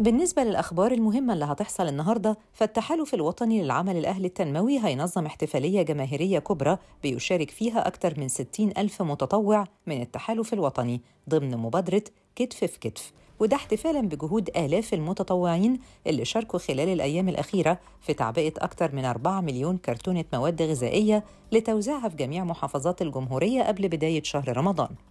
بالنسبة للأخبار المهمة اللي هتحصل النهاردة فالتحالف الوطني للعمل الأهلي التنموي هينظم احتفالية جماهيرية كبرى بيشارك فيها أكثر من 60 ألف متطوع من التحالف الوطني ضمن مبادرة كتف في كتف وده احتفالا بجهود آلاف المتطوعين اللي شاركوا خلال الأيام الأخيرة في تعبئة أكثر من 4 مليون كرتونة مواد غذائية لتوزيعها في جميع محافظات الجمهورية قبل بداية شهر رمضان